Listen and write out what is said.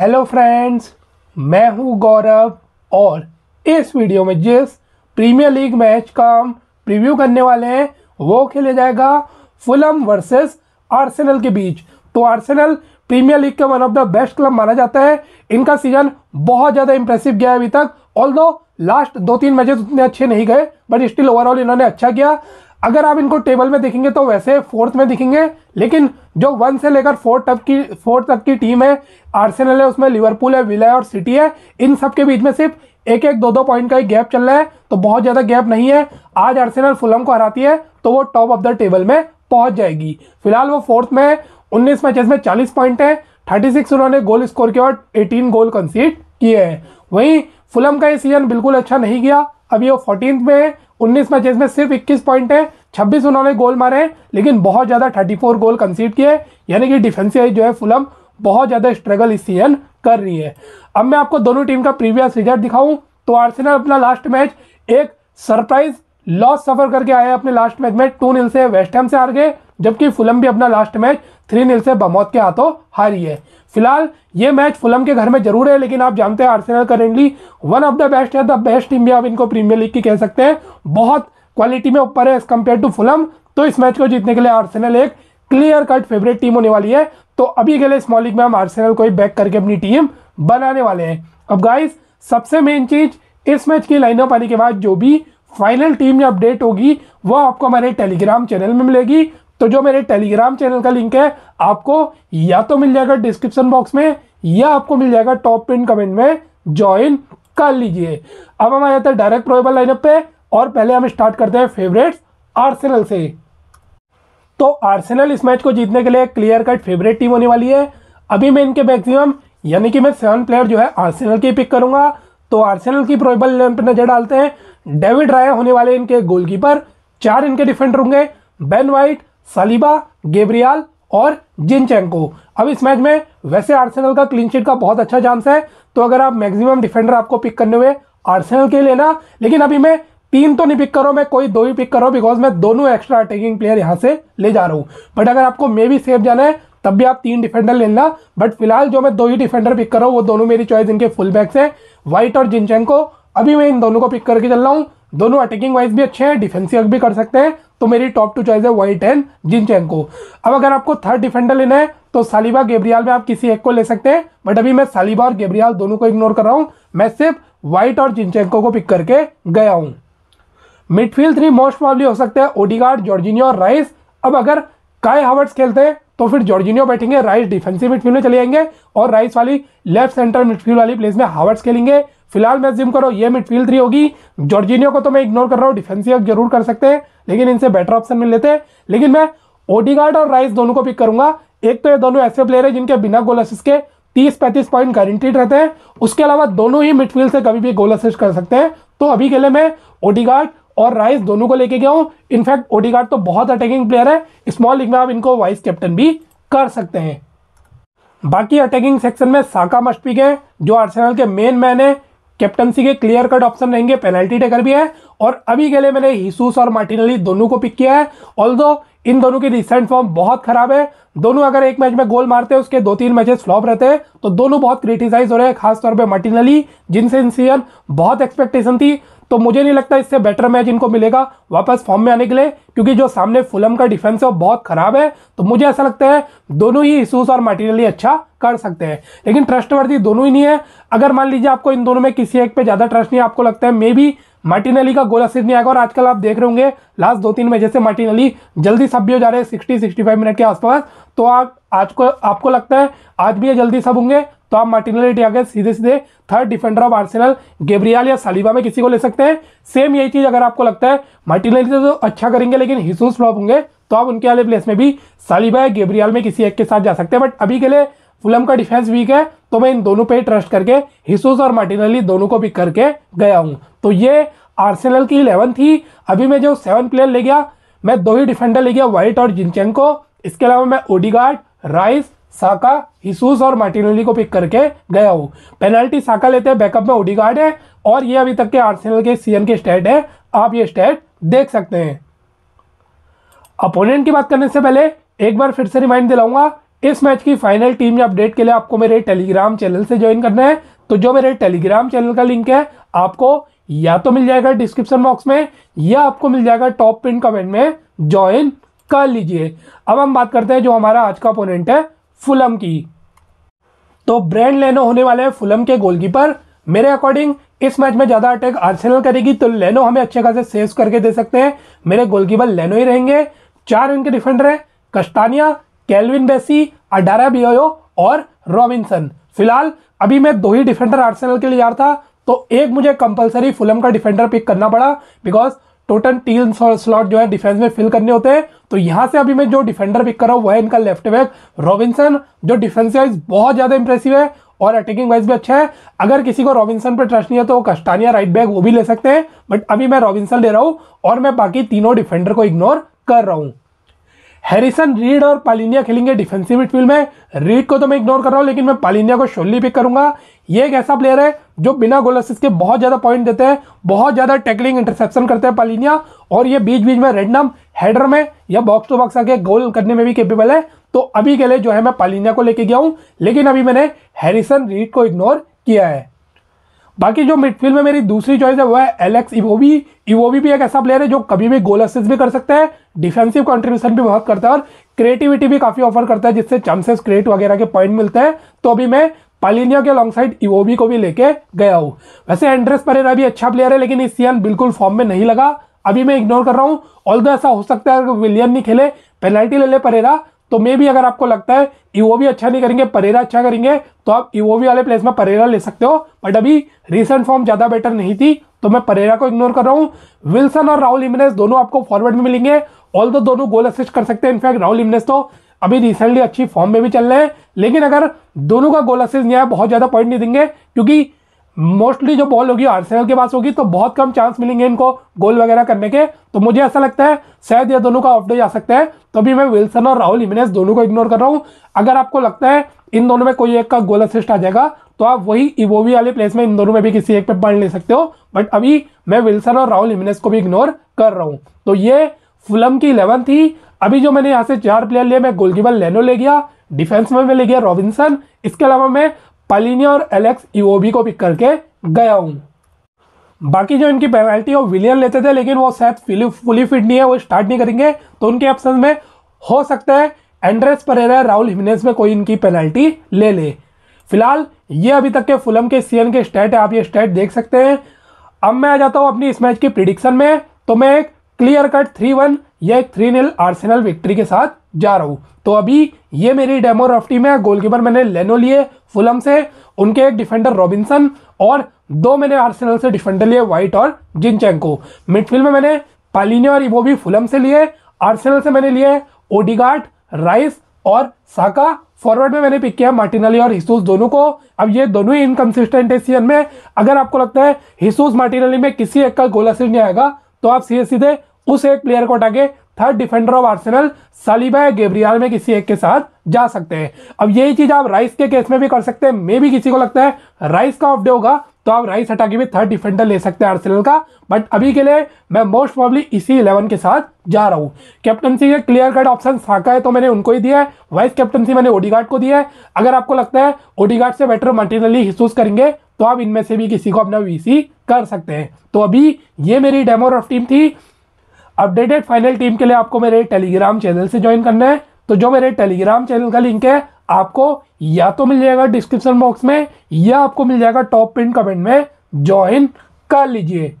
hello friends मैं हूं गौरव और इस वीडियो में जिस प्रीमियर लीग मैच का हम प्रीव्यू करने वाले हैं वो खेला जाएगा फुलम वर्सेस आर्सेनल के बीच तो आर्सेनल प्रीमियर लीग का one of the best club माना जाता है इनका सीजन बहुत ज़्यादा इंप्रेसिव गया अभी तक ऑल लास्ट दो तीन मैचेस उतने अच्छे नहीं गए बट स्टिल ओवरऑल इन्होंने अच्छा किया अगर आप इनको टेबल में देखेंगे तो वैसे फोर्थ में दिखेंगे लेकिन जो वन से लेकर फोर्थ तक की फोर्थ तक की टीम है आर्सेनल है उसमें लिवरपूल है विला है और सिटी है इन सब के बीच में सिर्फ एक एक दो दो पॉइंट का ही गैप चल रहा है तो बहुत ज़्यादा गैप नहीं है आज आर्सेनल फुलम को हराती है तो वो टॉप ऑफ द टेबल में पहुंच जाएगी फिलहाल वो फोर्थ में उन्नीस मैचेस में चालीस पॉइंट है थर्टी सिक्स उन्होंने गोल स्कोर किया और एटीन गोल कंसीड किए हैं वहीं फुलम का ये सीजन बिल्कुल अच्छा नहीं गया अभी वो फोर्टीन में है 19 मैचेस में सिर्फ 21 पॉइंट है 26 उन्होंने गोल मारे हैं लेकिन बहुत ज़्यादा 34 गोल कंसीड किए यानी कि डिफेंसिव जो है फुलम बहुत ज़्यादा स्ट्रगल इस सीजन कर रही है अब मैं आपको दोनों टीम का प्रीवियस रिजल्ट दिखाऊं तो आर्सेनल अपना लास्ट मैच एक सरप्राइज लॉस सफर करके आया अपने लास्ट मैच में टू नील से वेस्ट से हार गए जबकि फुलम भी अपना लास्ट मैच थ्री नील से बमौत के हाथों हारी है फिलहाल ये मैच फुलम के घर में जरूर है लेकिन आप जानते हैं Arsenal currently one of the best है द बेस्ट टीम भी आप इनको प्रीमियर लीग की कह सकते हैं बहुत क्वालिटी में ऊपर है एज कम्पेयर टू फुलम तो इस मैच को जीतने के लिए आर्सेनल एक क्लियर कट फेवरेट टीम होने वाली है तो अभी के लिए स्मॉल लीग में हम आर्सेनल को ही बैक करके अपनी टीम बनाने वाले हैं अब गाइस सबसे मेन चीज़ इस मैच की लाइनअप आने के बाद जो भी फाइनल टीम में अपडेट होगी वो आपको हमारे टेलीग्राम चैनल में मिलेगी तो जो मेरे टेलीग्राम चैनल का लिंक है आपको या तो मिल जाएगा डिस्क्रिप्शन बॉक्स में या आपको मिल जाएगा टॉप पिन कमेंट में ज्वाइन कर लीजिए अब हम आ जाते हैं डायरेक्ट प्रोबेबल लाइनअप पे और पहले हम स्टार्ट करते हैं फेवरेट्स आर्सेनल से तो आर्सेनल इस मैच को जीतने के लिए क्लियर कट फेवरेट टीम होने वाली है अभी मैं इनके मैक्सिमम यानी कि मैं सेवन प्लेयर जो है आर्सेनल की पिक करूंगा तो आर्सेनल की प्रोबेबल लाइन पर नजर डालते हैं डेविड राय होने वाले इनके गोलकीपर चार इनके डिफेंडर होंगे बेन वाइट सलीबा गेब्रियाल और जिनचेंको अब इस मैच में वैसे आर्सेनल का क्लीन शीट का बहुत अच्छा चांस है तो अगर आप मैक्सिमम डिफेंडर आपको पिक करने हुए आर्सेनल के लेना लेकिन अभी मैं तीन तो नहीं पिक करो मैं कोई दो ही पिक करो बिकॉज मैं दोनों एक्स्ट्रा अटैकिंग प्लेयर यहाँ से ले जा रहा हूँ बट अगर आपको मे भी सेफ जाना है तब भी आप तीन डिफेंडर लेना बट फिलहाल जो मैं दो ही डिफेंडर पिक कर रहा हूं वो दोनों मेरी चॉइस इनके फुल बैक्स है वाइट और जिनचेंको अभी मैं इन दोनों को पिक करके चल रहा हूँ दोनों अटैकिंग वाइज भी अच्छे हैं डिफेंसिव भी कर सकते हैं तो मेरी टॉप टू चॉइस है वाइट एंड जिनचेंको अब अगर आपको थर्ड डिफेंडर लेना है तो सालिबा गेब्रियाल में आप किसी एक को ले सकते हैं बट अभी मैं सालिबा और गेब्रियाल दोनों को इग्नोर कर रहा हूं मैं सिर्फ व्हाइट और जिनचेंको को पिक करके गया हूं मिडफील्ड थ्री मोस्ट प्रॉब्ली हो सकते हैं ओडीगार्ड जॉर्जिनियो और राइस अब अगर काय हावर्ट्स खेलते हैं तो फिर जॉर्जिनियो बैठेंगे राइस डिफेंसिव मिडफील्ड में चले जाएंगे और राइस वाली लेफ्ट सेंटर मिडफील्ड वाली प्लेस में हावर्ट्स खेलेंगे फिलहाल मैं जिम करो ये मिडफील्ड थ्री होगी जॉर्जिनियो को तो मैं इग्नोर कर रहा हूँ डिफेंसिव जरूर कर सकते हैं लेकिन इनसे बेटर ऑप्शन मिल लेते हैं लेकिन मैं ओडीगार्ड और राइस दोनों को पिक करूंगा एक तो ये दोनों ऐसे प्लेयर है जिनके बिना गोल असिस्ट के तीस पैंतीस पॉइंट गारंटीड रहते हैं उसके अलावा दोनों ही मिडफील्ड से कभी भी गोल असिस्ट कर सकते हैं तो अभी के लिए मैं ओडीगार्ड और राइस दोनों को लेके गया हूँ इनफैक्ट ओडीगार्ड तो बहुत अटैकिंग प्लेयर है स्मॉल लीग में आप इनको वाइस कैप्टन भी कर सकते हैं बाकी अटैकिंग सेक्शन में साका मस्ट पिक है जो आर्सेनल के मेन मैन है कैप्टनसी के क्लियर कट ऑप्शन रहेंगे पेनल्टी टेकर भी है और अभी के लिए मैंने हिसूस और मार्टिनली दोनों को पिक किया है ऑल इन दोनों की रिसेंट फॉर्म बहुत खराब है दोनों अगर एक मैच में गोल मारते हैं उसके दो तीन मैचेस फ्लॉप रहते हैं तो दोनों बहुत क्रिटिसाइज हो रहे हैं खासतौर पर मार्टिनली जिनसे इन बहुत एक्सपेक्टेशन थी तो मुझे नहीं लगता इससे बेटर मैच इनको मिलेगा वापस फॉर्म में आने के लिए क्योंकि जो सामने फुलम का डिफेंस है वो बहुत ख़राब है तो मुझे ऐसा लगता है दोनों ही इशूज़ और मटेरियली अच्छा कर सकते हैं लेकिन ट्रस्टवर्दी दोनों ही नहीं है अगर मान लीजिए आपको इन दोनों में किसी एक पे ज़्यादा ट्रस्ट नहीं आपको लगता है मे बी मार्टिन अली का गोल असिस्ट नहीं आएगा और आजकल आप देख रहे होंगे लास्ट दो तीन में से मार्टिन अली जल्दी सब भी हो जा रहे हैं सिक्सटी सिक्सटी फाइव मिनट के आसपास तो आप आज को आपको लगता है आज भी ये जल्दी सब होंगे तो आप मार्टिनली अगर सीधे सीधे third defender of Arsenal Gabriel या सालिबा में किसी को ले सकते हैं सेम यही चीज़ अगर आपको लगता है मार्टिनली तो अच्छा करेंगे लेकिन हिसूस फ्लॉप होंगे तो आप उनके वाले प्लेस में भी सालिबा या गेब्रियाल में किसी एक के साथ जा सकते हैं बट अभी के लिए फुलम का डिफेंस वीक है तो मैं इन दोनों पे ट्रस्ट करके हिसूस और मार्टिनली दोनों को पिक करके गया हूँ तो ये आर्सेनल की इलेवन थी अभी मैं जो सेवन प्लेयर ले गया मैं दो ही डिफेंडर ले गया वाइट और जिनचेंग को इसके अलावा मैं ओडीगार्ड राइस साका हिसूस और मार्टिनली को पिक करके गया हो पेनल्टी साका लेते हैं बैकअप में ओडीगार्ड है और ये अभी तक के आर्सेनल के सीएन के स्टेट है आप ये स्टेट देख सकते हैं अपोनेंट की बात करने से पहले एक बार फिर से रिमाइंड दिलाऊंगा इस मैच की फाइनल टीम या अपडेट के लिए आपको मेरे टेलीग्राम चैनल से ज्वाइन करना है तो जो मेरे टेलीग्राम चैनल का लिंक है आपको या तो मिल जाएगा डिस्क्रिप्शन बॉक्स में या आपको मिल जाएगा टॉप पिन कमेंट में ज्वाइन कर लीजिए अब हम बात करते हैं जो हमारा आज का अपोनेंट है फुलम की तो ब्रैंड लेनो होने वाले हैं फुलम के गोलकीपर मेरे अकॉर्डिंग इस मैच में ज़्यादा अटैक आर्सेनल करेगी तो लेनो हमें अच्छे खासे सेव करके दे सकते हैं मेरे गोलकीपर लेनो ही रहेंगे चार रन के डिफेंडर हैं कस्तानिया कैलविन बेसी अडारा बियो और रॉबिन्सन फिलहाल अभी मैं दो ही डिफेंडर आर्सेनल के लिए यार था तो एक मुझे कंपलसरी फुलम का डिफेंडर पिक करना पड़ा बिकॉज टोटल तीन स्लॉट जो है डिफेंस में फिल करने होते हैं तो यहां से अभी मैं जो डिफेंडर पिक कर रहा हूँ वह इनका लेफ्ट बैक रॉबिन्सन जो डिफेंस वाइज बहुत ज्यादा इंप्रेसिव है और अटैकिंग वाइज भी अच्छा है अगर किसी को रॉबिन्सन पर ट्रस्ट नहीं है तो वो कस्टानिया राइट बैक वो भी ले सकते हैं बट अभी मैं रॉबिन्सन ले रहा हूँ और मैं बाकी तीनों डिफेंडर को इग्नोर कर रहा हूँ हैरिसन रीड और पालिनिया खेलेंगे डिफेंसिव मिडफील्ड में रीड को तो मैं इग्नोर कर रहा हूँ लेकिन मैं पालिनिया को शोली पिक करूंगा ये एक ऐसा प्लेयर है जो बिना गोल असिस्ट के बहुत ज़्यादा पॉइंट देते हैं बहुत ज़्यादा टैकलिंग इंटरसेप्शन करते हैं पालिनिया और ये बीच बीच में रेडनम हेडर में या बॉक्स टू बॉक्स आके गोल करने में भी केपेबल है तो अभी के लिए जो है मैं पालिनिया को लेके गया हूँ लेकिन अभी मैंने हैरिसन रीड को इग्नोर किया है बाकी जो मिडफील्ड में मेरी दूसरी चॉइस है वो है एलेक्स इवोवी इवोवी भी एक ऐसा प्लेयर है जो कभी भी गोल असिस्ट भी कर सकता है डिफेंसिव कंट्रीब्यूशन भी बहुत करता है और क्रिएटिविटी भी काफ़ी ऑफर करता है जिससे चांसेस क्रिएट वगैरह के पॉइंट मिलते हैं तो अभी मैं पालिनिया के लॉन्ग साइड इवोबी को भी लेके गया हूँ वैसे एंड्रेस परेरा भी अच्छा प्लेयर है लेकिन इस सीएन बिल्कुल फॉर्म में नहीं लगा अभी मैं इग्नोर कर रहा हूँ ऑल ऐसा हो सकता है विलियन नहीं खेले पेनल्टी ले ले परेरा तो मे भी अगर आपको लगता है ईवो e भी अच्छा नहीं करेंगे परेरा अच्छा करेंगे तो आप भी e वाले प्लेस में परेरा ले सकते हो बट अभी रिसेंट फॉर्म ज़्यादा बेटर नहीं थी तो मैं परेरा को इग्नोर कर रहा हूँ विल्सन और राहुल इमनेस दोनों आपको फॉरवर्ड में मिलेंगे ऑल दो दोनों गोल असिस्ट कर सकते हैं इनफैक्ट राहुल इमनेस तो अभी रिसेंटली अच्छी फॉर्म में भी चल रहे हैं लेकिन अगर दोनों का गोल असिस्ट नहीं आया बहुत ज़्यादा पॉइंट नहीं देंगे क्योंकि मोस्टली जो बॉल होगी आर्सेनल के पास होगी तो बहुत कम चांस मिलेंगे इनको गोल वगैरह करने के तो मुझे ऐसा लगता है शायद ये दोनों का ऑफ डे जा सकता है तो भी मैं विल्सन और राहुल इमिनेस दोनों को इग्नोर कर रहा हूँ अगर आपको लगता है इन दोनों में कोई एक का गोल असिस्ट आ जाएगा तो आप वही इवोवी वाले प्लेस में इन दोनों में भी किसी एक पे पॉइंट ले सकते हो बट अभी मैं विल्सन और राहुल इमिनेस को भी इग्नोर कर रहा हूँ तो ये फुलम की इलेवन थी अभी जो मैंने यहाँ से चार प्लेयर लिए मैं गोलकीपर लेनो ले गया डिफेंस में मैं ले गया रॉबिन्सन इसके अलावा मैं पालिनिया और एलेक्स इवोबी को पिक करके गया हूँ बाकी जो इनकी पेनल्टी वो विलियन लेते थे लेकिन वो शायद फुली फिट नहीं है वो स्टार्ट नहीं करेंगे तो उनके ऑप्शन में हो सकता है एंड्रेस परेरा राहुल हिमनेस में कोई इनकी पेनल्टी ले ले फिलहाल ये अभी तक के फुलम के सीएन के स्टेट है आप ये स्टेट देख सकते हैं अब मैं आ जाता हूँ अपनी इस मैच की प्रिडिक्शन में तो मैं एक क्लियर कट थ्री वन या एक थ्री नील आर्सेनल विक्ट्री के साथ जा रहा हूँ तो अभी ये मेरी डेमो रफ टीम है गोलकीपर मैंने लेनो लिए फुलम से उनके एक डिफेंडर रॉबिन्सन और दो मैंने आर्सेनल से डिफेंडर लिए वाइट और जिनचैंको मिडफील्ड में मैंने पालिने और वो भी फुलम से लिए आर्सेनल से मैंने लिए ओडिगार्ड राइस और साका फॉरवर्ड में मैंने पिक किया मार्टिनली और हिसूस दोनों को अब ये दोनों ही इनकन्सिस्टेंट है सीजन में अगर आपको लगता है हिसूस मार्टिनली में किसी एक का गोल असिस्ट नहीं आएगा तो आप सीधे सीधे उस एक प्लेयर को हटा के third defender of Arsenal Saliba या गेब्रियाल में किसी एक के साथ जा सकते हैं अब यही चीज आप राइस के केस में भी कर सकते हैं मे भी किसी को लगता है राइस का ऑफ डे होगा तो आप राइस हटा के भी थर्ड डिफेंडर ले सकते हैं आर्सेनल का बट अभी के लिए मैं मोस्ट प्रॉब्ली इसी इलेवन के साथ जा रहा हूँ कैप्टनसी के क्लियर कट ऑप्शन साका है तो मैंने उनको ही दिया है वाइस कैप्टनसी मैंने ओडीगार्ड को दिया है अगर आपको लगता है ओडीगार्ड से बेटर मटेरियली हिसूस करेंगे तो आप इनमें से भी किसी को अपना वीसी कर सकते हैं तो अभी ये मेरी डेमो ऑफ टीम थी अपडेटेड फाइनल टीम के लिए आपको मेरे टेलीग्राम चैनल से ज्वाइन करना है तो जो मेरे टेलीग्राम चैनल का लिंक है आपको या तो मिल जाएगा डिस्क्रिप्शन बॉक्स में या आपको मिल जाएगा टॉप पिन कमेंट में ज्वाइन कर लीजिए